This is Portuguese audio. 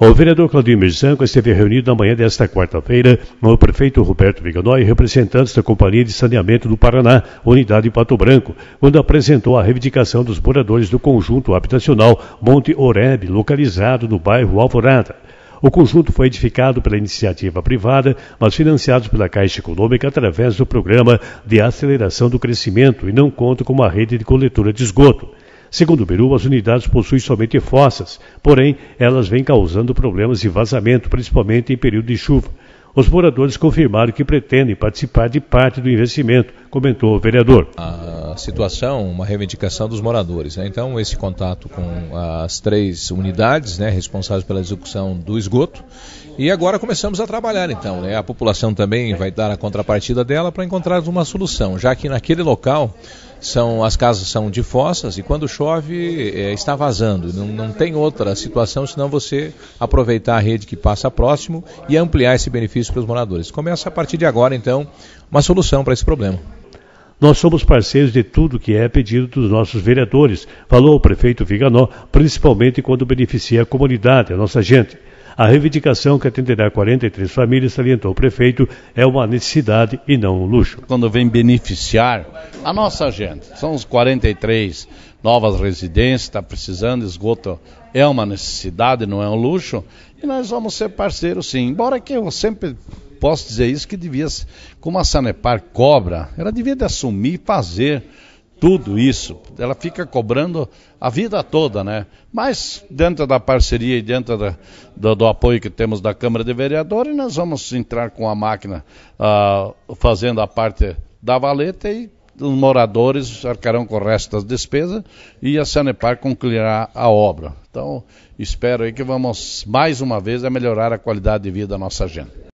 O vereador Claudio Zanco esteve reunido na manhã desta quarta-feira com o prefeito Roberto Viganó e representantes da Companhia de Saneamento do Paraná, unidade Pato Branco, quando apresentou a reivindicação dos moradores do conjunto habitacional Monte Oreb, localizado no bairro Alvorada. O conjunto foi edificado pela iniciativa privada, mas financiado pela Caixa Econômica através do Programa de Aceleração do Crescimento e não conta com uma rede de coletura de esgoto. Segundo o Peru, as unidades possuem somente fossas, porém elas vêm causando problemas de vazamento, principalmente em período de chuva. Os moradores confirmaram que pretendem participar de parte do investimento, comentou o vereador. A situação, uma reivindicação dos moradores. Né? Então, esse contato com as três unidades né, responsáveis pela execução do esgoto. E agora começamos a trabalhar, então. Né? A população também vai dar a contrapartida dela para encontrar uma solução, já que naquele local são as casas são de fossas e quando chove é, está vazando. Não, não tem outra situação senão você aproveitar a rede que passa próximo e ampliar esse benefício para os moradores. Começa a partir de agora, então, uma solução para esse problema. Nós somos parceiros de tudo que é pedido dos nossos vereadores, falou o prefeito Viganó, principalmente quando beneficia a comunidade, a nossa gente. A reivindicação que atenderá 43 famílias, salientou o prefeito, é uma necessidade e não um luxo. Quando vem beneficiar a nossa gente, são os 43 novas residências, está precisando, esgoto é uma necessidade, não é um luxo, e nós vamos ser parceiros sim. Embora que eu sempre posso dizer isso, que devia, como a Sanepar cobra, ela devia de assumir e fazer tudo isso. Ela fica cobrando a vida toda, né? Mas dentro da parceria e dentro da, do, do, apoio que temos da Câmara de Vereadores, nós vamos entrar com a máquina ah, fazendo a parte da valeta e os moradores arcarão com o resto das despesas e a Sanepar concluirá a obra. Então, espero aí que vamos mais uma vez a melhorar a qualidade de vida da nossa gente.